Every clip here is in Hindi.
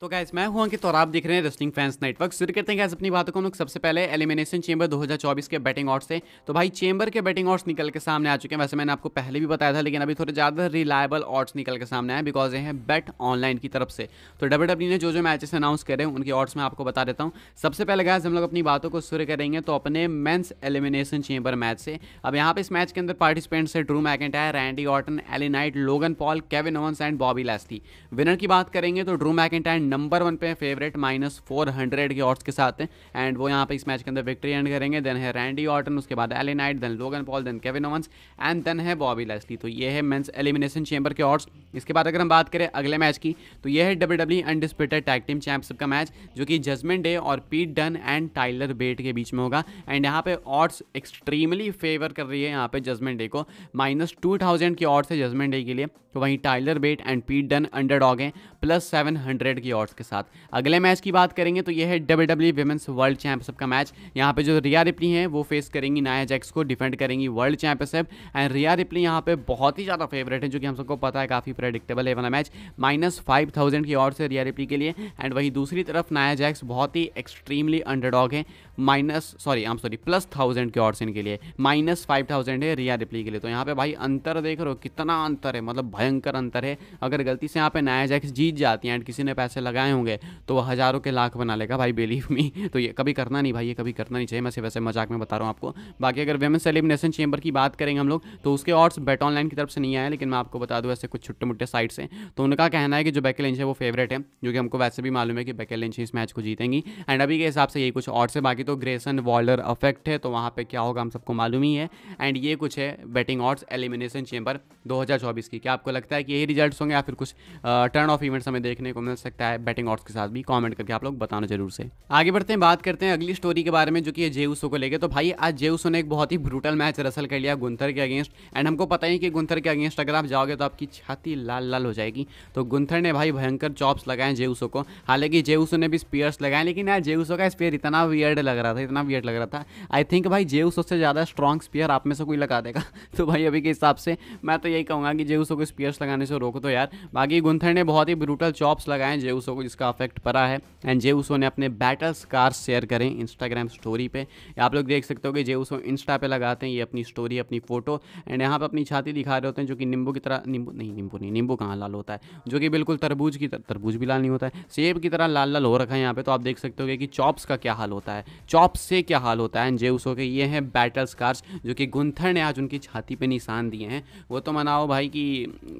तो गैस मैं हुआ अंकित तो और आप देख रहे हैं रेस्टिंग फैंस नेटवर्क शुरू करते हैं गैस अपनी बातों को हम लोग सबसे पहले एलिमिनेशन चेंबर 2024 के बैटिंग ऑर्ड से तो भाई चेंबर के बैटिंग ऑर्ड्स निकल के सामने आ चुके हैं वैसे मैंने आपको पहले भी बताया था लेकिन अभी थोड़े ज़्यादा रिलायबल ऑर्ड्स निकल के सामने आए बिकॉज ये है बैट ऑनलाइन की तरफ से तो डब्ल्यू e ने जो जो मैचेस अनाउंस करे उनके ऑर्ड्स मैं आपको बता देता हूँ सबसे पहले गैस हम लोग अपनी बातों को शुरू करेंगे तो अपने मेन्स एलिमिनेशन चेंबर मैच से अब यहाँ पे इस मैच के अंदर पार्टिसिपेंट्स है Drew McIntyre Randy Orton LA Knight Logan Paul Kevin Owens and Bobby Lashley winner की बात करेंगे तो ड्रू मैकेंटायर नंबर वन पे है फेवरेट माइनस फोर हंड्रेड के ऑर्ड्स के साथ हैं एंड वो यहाँ पे इस मैच के अंदर विक्ट्री एंड करेंगे देन है रैंडी ऑर्टन उसके बाद LA Knight then Logan Paul then Kevin Owens and then है बॉबी लेस्ली तो ये है मेन्स एलिमिनेशन चेंबर के ऑर्ड्स इसके बाद अगर हम बात करें अगले मैच की तो ये है W W undisputed tag team championship का मैच जो कि जजमेंट डे और पीट डन एंड टाइलर बेट के बीच में होगा एंड यहाँ पे ऑर्ड्स एक्सट्रीमली फेवर कर रही है यहाँ पे जजमेंट डे को माइनस टू थाउजेंड के ऑर्ड्स है जजमेंट डे के लिए तो वहीं Tyler Bate and Pete Dunne underdog है प्लस सेवन हंड्रेड की डॉट्स के साथ अगले मैच की बात करेंगे तो यह है W W women's world championship का मैच यहाँ पे जो रिया रिप्ली है वो फेस करेंगी नाया जैक्स को डिफेंड करेंगी world championship and Rhea Ripley यहाँ पे बहुत ही ज़्यादा फेवरेट है जो कि हम सबको पता है काफ़ी प्रेडिक्टेबल है वाला मैच माइनस फाइव थाउजेंड की और से रिया रिप्ली के लिए एंड वहीं दूसरी तरफ नाया जैक्स बहुत ही एक्सट्रीमली अंडरडॉग है minus sorry um sorry plus thousand के ऑर्ड्स इनके लिए माइनस फाइव थाउजेंड है रिया रिप्ली के लिए तो यहाँ पे भाई अंतर देख रहे हो कितना अंतर है मतलब भयंकर अंतर है अगर गलती से यहाँ पे नाया जैक्स जीत जाती हैं एंड किसी ने पैसे लगाए होंगे तो वह हज़ारों के लाख बना लेगा भाई बिलीव मी तो ये कभी करना नहीं भाई ये कभी करना नहीं चाहिए मैं वैसे मजाक में बता रहा हूँ आपको बाकी अगर वेमेंस एलिमिनेशन चैम्बर की बात करेंगे हम लोग तो उसके ऑर्ड्स बेट ऑनलाइन की तरफ से नहीं आए लेकिन मैं आपको बता दूँ ऐसे कुछ छोटे मोटे साइड से तो उनका कहना है कि जो बैके लिंच है वो फेवरेट है जो कि हमको वैसे भी मालूम है कि बैके लिंच इस मैच को जीतेंगी एंड अभी के हिसाब से यही कुछ ऑर्ड्स है बाकी तो ग्रेसन वॉलर अफेक्ट है तो वहाँ पर क्या होगा हम सबको मालूम ही है एंड ये कुछ है बैटिंग ऑर्ड्स एलिमिनेशन चैम्बर दो की क्या आपको लगता है कि यही रिजल्ट होंगे या फिर कुछ टर्न ऑफ इवेंट्स हमें देखने को मिल सकता है बैटिंग ऑर्ड्स के साथ भी कमेंट करके आप लोग बताना जरूर से आगे बढ़ते हैं बात करते हैं अगली स्टोरी के बारे में जो कि है जेउसो को लेके तो भाई आज जेउसो ने एक बहुत ही ब्रूटल मैच रसल कर लिया गुंथर के अगेंस्ट एंड हमको पता ही कि गुंथर के अगेंस्ट अगर आप जाओगे तो आपकी छाती लाल लाल हो जाएगी तो गुंथर ने भाई भयंकर चॉप्स लगाए जेउसो को हालांकि जेउसो ने भी स्पेयर्स लगाए लेकिन यार जेउसो का स्पेयर इतना वियर्ड लग रहा था इतना वियर्ड लग रहा था आई थिंक भाई जेउसो से ज़्यादा स्ट्रॉन्ग स्पेयर आप में से कोई लगा देगा तो भाई अभी के हिसाब से मैं तो यही कहूँगा कि जेउसो को स्पेयर्स लगाने से रोको तो यार बाकी गुंथर ने बहुत ही ब्रूटल चॉप्स लगाए जेउसो प्लेयर्सों को जिसका अफेक्ट पड़ा है एंड जे ने अपने बैटल स्कार शेयर करें इंस्टाग्राम स्टोरी पे आप लोग देख सकते हो कि जे उसो इंस्टा पे लगाते हैं ये अपनी स्टोरी अपनी फोटो एंड यहाँ पर अपनी छाती दिखा रहे होते हैं जो कि नींबू की तरह नींबू नहीं नींबू नहीं नींबू कहाँ लाल होता है जो कि बिल्कुल तरबूज की तरबूज भी लाल नहीं होता है सेब की तरह लाल लाल हो रखा है यहाँ पे तो आप देख सकते हो कि चॉप्स का क्या हाल होता है चॉप्स से क्या हाल होता है एंड जे उसो के ये हैं बैटल स्कार्स जो कि गुंथर ने आज उनकी छाती पे निशान दिए हैं वो तो मनाओ भाई कि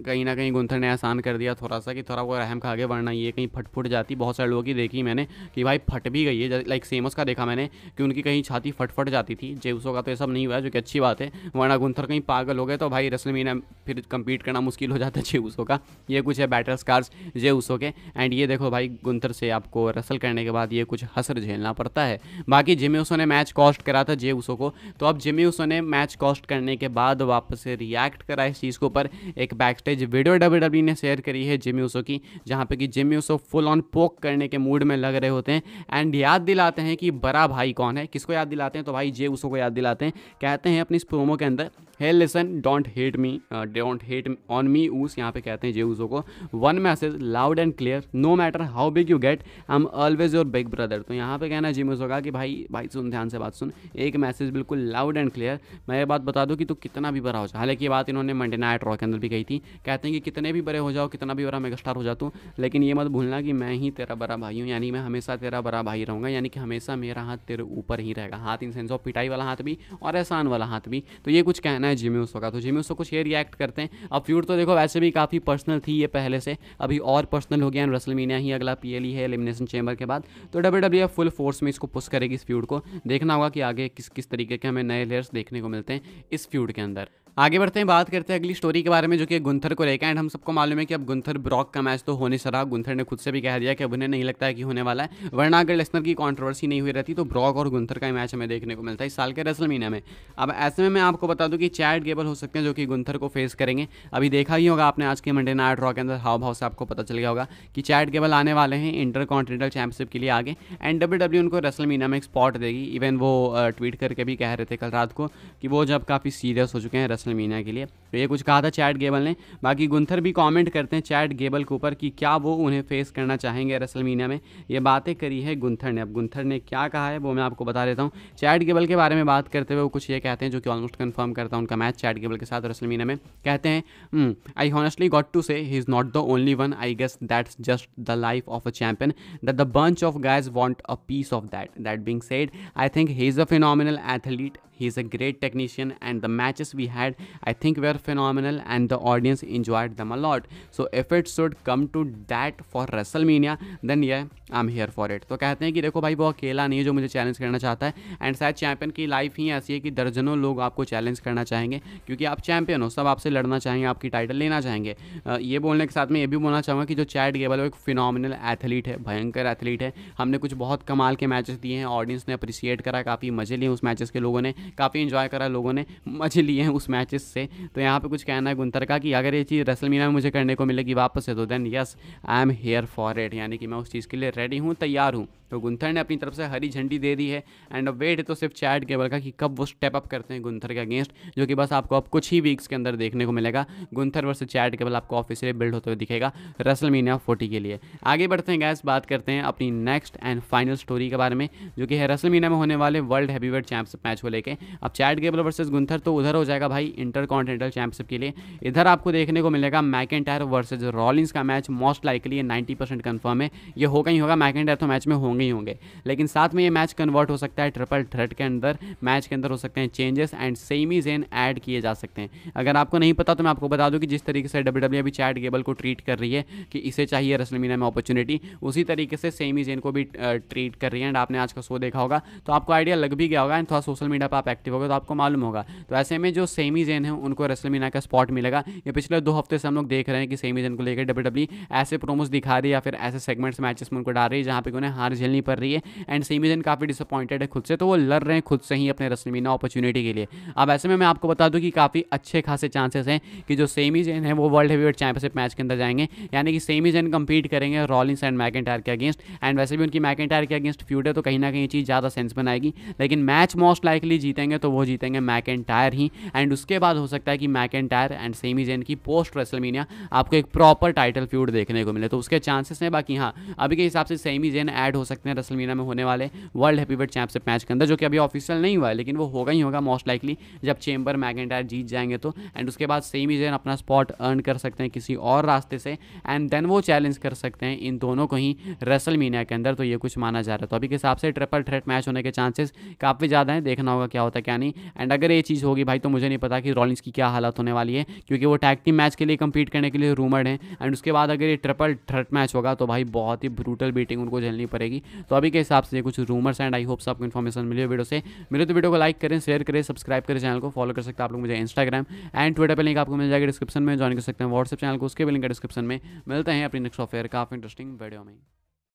कहीं ना कहीं गुंथर ने आसान कर दिया थोड़ा सा कि थोड़ा वो रहम खा के वरना ये कहीं फट फुट जाती बहुत सारे लोगों की देखी मैंने कि भाई फट भी गई है लाइक सेमस का देखा मैंने कि उनकी कहीं छाती फट फट जाती थी जेउसो का तो ये सब नहीं हुआ जो कि अच्छी बात है वरना गुंथर कहीं पागल हो गए तो भाई रेसलमीना फिर कम्पीट करना मुश्किल हो जाता है जेउसो का ये कुछ है बैटल स्कार्स जेउसो के एंड ये देखो भाई गुंथर से आपको रसल करने के बाद ये कुछ हसर झेलना पड़ता है बाकी जेमेउसो ने मैच कॉस्ट करा था जेउसो को तो अब जेमेउसो ने मैच कॉस्ट करने के बाद वापस से रिएक्ट करा इस चीज़ के ऊपर एक बैक स्टेज वीडियो डब्ल्यू ने शेयर करी है जिमे उसो की जहाँ पे कि जिमे उसो फुल ऑन पोक करने के मूड में लग रहे होते हैं एंड याद दिलाते हैं कि बड़ा भाई कौन है किसको याद दिलाते हैं तो भाई जे उसको याद दिलाते हैं कहते हैं अपनी इस प्रोमो के अंदर hey listen don't hate me don't hate on me Uce यहाँ पे कहते हैं जे ऊसो को one message loud and clear no matter how big you get I am always your big brother तो यहाँ पे कहना जिम होगा कि भाई भाई सुन ध्यान से बात सुन एक मैसेज बिल्कुल लाउड एंड क्लियर मैं ये बात बता दूँ कि तू कितना भी बड़ा हो जाए हालांकि ये बात इन्होंने मंडे नाइट रॉक के अंदर भी कही थी कहते हैं कि कितने भी बड़े हो जाओ कितना भी बड़ा मेगा स्टार हो जाता हूँ लेकिन ये मत भूलना कि मैं ही तेरा बड़ा भाई हूँ यानी मैं हमेशा तेरा बड़ा भाई रहूँगा यानी कि हमेशा मेरा हाथ तेरे ऊपर ही रहेगा हाथ इन सेंस ऑफ पिटाई वाला हाथ भी और एहसान वाला हाथ भी तो ये कुछ कहना है जिमी उसको का तो जिमी उसको कुछ ये रिएक्ट करते हैं अब फ्यूड तो देखो वैसे भी काफ़ी पर्सनल थी ये पहले से अभी और पर्सनल हो गया रसल मीना ही अगला पी ही e है एलिमिनेशन चैम्बर के बाद तो डब्ल्यू फुल फोर्स में इसको पुश करेगी इस फ्यूड को देखना होगा कि आगे किस किस तरीके के हमें नए लेयर्स देखने को मिलते हैं इस फ्यूड के अंदर आगे बढ़ते हैं बात करते हैं अगली स्टोरी के बारे में जो कि गुंथर को लेकर एंड हम सबको मालूम है कि अब गुंथर ब्रॉक का मैच तो होने से रहा गुंथर ने खुद से भी कह दिया कि अब उन्हें नहीं लगता है कि होने वाला है वरना अगर लेसनर की कॉन्ट्रोवर्सी नहीं हुई रहती तो ब्रॉक और गुंथर का मैच हमें देखने को मिलता है इस साल के रसल महीने में अब ऐसे में मैं आपको बता दूँ कि चैट गेबल हो सकते हैं जो कि गुंथर को फेस करेंगे अभी देखा ही होगा आपने आज के मंडे नाइट रॉ के अंदर हाव भाव से आपको पता चल गया होगा कि चैट गेबल आने वाले हैं इंटर कॉन्टिनेंटल चैंपियनशिप के लिए आगे एंड डब्ल्यू डब्ल्यू उनको रसल महीना में एक स्पॉट देगी इवन वो ट्वीट करके भी कह रहे थे कल रात को कि वो जब काफ़ी सीरियस हो चुके हैं रसल इंटरनेशनल मीना के लिए तो ये कुछ कहा था चैट गेबल ने बाकी गुंथर भी कमेंट करते हैं चैट गेबल के ऊपर कि क्या वो उन्हें फेस करना चाहेंगे रसल मीना में ये बातें करी है गुंथर ने अब गुंथर ने क्या कहा है वो मैं आपको बता देता हूँ चैट गेबल के बारे में बात करते हुए वो कुछ ये कहते हैं जो कि ऑलमोस्ट कन्फर्म करता है उनका मैच चैट गेबल के साथ रसल मीना में कहते हैं आई honestly got to say he is not the only one I guess that's just the life of a champion that the bunch of guys want a piece of that that being said I think he is a phenomenal athlete He is a great technician, and the matches we had, I think, were phenomenal, and the audience enjoyed them a lot. So if it should come to that for WrestleMania, then yeah, am here for it तो कहते हैं कि देखो भाई वो अकेला नहीं है जो मुझे चैलेंज करना चाहता है एंड शायद चैंपियन की लाइफ ही ऐसी है कि दर्जनों लोग आपको चैलेंज करना चाहेंगे क्योंकि आप चैंपियन हो सब आपसे लड़ना चाहेंगे आपकी टाइटल लेना चाहेंगे ये बोलने के साथ में ये भी बोलना चाहूँगा कि जो चैट गेबल वो एक फिनोमिनल एथलीट है भयंकर एथलीट है हमने कुछ बहुत कमाल के मैचेस दिए हैं ऑडियंस ने अप्रिसिएट करा काफ़ी मज़े लिए उस मैचेस के लोगों ने काफ़ी इन्जॉय करा लोगों ने मजे लिए हैं उस मैचेस से तो यहाँ पे कुछ कहना है गुंतर का कि अगर ये चीज़ रसलमीना में मुझे करने को मिलेगी वापस से तो then yes I am here for it यानी कि मैं उस चीज़ के लिए रेडी हूँ तैयार हूँ तो गुंथर ने अपनी तरफ से हरी झंडी दे दी है एंड अब वेट तो सिर्फ चैट केबल का कि कब वो स्टेप अप करते हैं गुंथर के अगेंस्ट जो कि बस आपको अब कुछ ही वीक्स के अंदर देखने को मिलेगा गुंथर वर्ष चैट केबल आपको ऑफिसली बिल्ड होते हुए दिखेगा रसल मीना फोर्टी के लिए आगे बढ़ते हैं गैस बात करते हैं अपनी नेक्स्ट एंड फाइनल स्टोरी के बारे में जो कि है रसल मीना में होने वाले वर्ल्ड हैवीवेट चैंपियनशिप मैच को लेकर अब चैट गेबल वर्सेज गुंथर तो उधर हो जाएगा भाई इंटर कॉन्टिनेंटल चैंपियनशिप के लिए इधर आपको देखने को मिलेगा मैकेंटायर वर्सेज रॉलिंग्स का match most likely ninety percent confirm है ये होगा ही होगा मैकेंटायर तो मैच में होंगे ही होंगे लेकिन साथ में ये मैच कन्वर्ट हो सकता है ट्रिपल थ्रेट के अंदर मैच के अंदर हो सकते हैं changes and Sami Zayn and add किए जा सकते हैं अगर आपको नहीं पता तो मैं आपको बता दूँ कि जिस तरीके से डब्ल्यू डब्ल्यू अभी चैट गेबल को ट्रीट कर रही है कि इसे चाहिए रसलमीना में अपॉर्चुनिटी उसी तरीके से सेमी जेन को भी ट्रीट कर रही है एंड आपने आज का शो देखा होगा तो आपको आइडिया लग भी गया होगा एंड थोड़ा सोशल मीडिया पर आप एक्टिव हो गए तो आपको मालूम होगा तो ऐसे में जो सेमी जेन है उनको रसलमीना का स्पॉट मिलेगा ये पिछले दो हफ्ते से हम लोग देख रहे हैं कि सेमी जेन को लेकर डब्ल्यू डब्ल्यू e ऐसे प्रोमोस दिखा रही है या फिर ऐसे सेगमेंट्स मैचेस में उनको डाल रही है जहाँ पर उन्हें हार झेलनी पड़ रही है एंड सेमी जेन काफ़ी डिसअपॉइंटेड है खुद से तो वो लड़ रहे हैं खुद से ही अपने रसलमीना अपॉर्चुनिटी के लिए अब ऐसे में मैं आपको बता दूँ कि काफ़ी अच्छे खासे चांसेस हैं कि जो सेमी जेन है वो वर्ल्ड हेवीवेट चैंपियनशिप मैच के अंदर जाएंगे यानी कि सेमी जेन कम्पीट करेंगे रॉलिंग्स एंड मैकेंटायर के अगेंस्ट एंड वैसे भी उनकी मैकेंटायर के अगेंस्ट फ्यूड है तो कहीं ना कहीं चीज़ ज़्यादा सेंस बनाएगी लेकिन मैच मोस्ट लाइकली जीत जीतेंगे तो वो जीतेंगे मैक एंड टायर ही एंड उसके बाद हो सकता है कि McIntyre and Sami Zayn की पोस्ट रेसलमीनिया आपको एक प्रॉपर टाइटल फ्यूड देखने को मिले तो उसके चांसेस हैं बाकी हाँ अभी के हिसाब से सेमी जेन ऐड हो सकते हैं रेसलमीनिया में होने वाले world happy heavyweight championship match के अंदर जो कि अभी ऑफिशियल नहीं हुआ है लेकिन वो होगा ही होगा मोस्ट लाइकली जब चेंबर मैक एंड टायर जीत जाएंगे तो एंड उसके बाद सेमी जेन अपना स्पॉट अर्न कर सकते हैं किसी और रास्ते से एंड देन वो चैलेंज कर सकते हैं इन दोनों को ही रेसल के अंदर तो ये कुछ माना जा रहा है तो अभी के हिसाब से ट्रिपल थ्रेट मैच होने के चांसेस काफ़ी ज़्यादा हैं देखना होगा कि क्या होता है क्या नहीं एंड अगर ये चीज़ होगी भाई तो मुझे नहीं पता कि रॉलिंग्स की क्या हालत होने वाली है क्योंकि वो टैग टीम मैच के लिए कम्पीट करने के लिए रूमर्ड है एंड उसके बाद अगर ये ट्रिपल थर्ट मैच होगा तो भाई बहुत ही ब्रूटल बीटिंग उनको झेलनी पड़ेगी तो अभी के हिसाब से कुछ रूमर्स एंड आई होप्स आपको इन्फॉर्मेशन मिली वीडियो से मिले तो वीडियो को लाइक करें शेयर करें सब्सक्राइब करें चैनल को फॉलो कर सकते हैं आप लोग मुझे इंस्टाग्राम एंड ट्विटर पर लिंक आपको मिल जाएगा डिस्क्रिप्शन में ज्वाइन कर सकते हैं व्हाट्सएप चैनल को उसके भी लिंक डिस्क्रिप्शन में मिलते हैं अपनी नेक्स्ट ऑफेयर काफ़ी इंटरेस्टिंग वीडियो में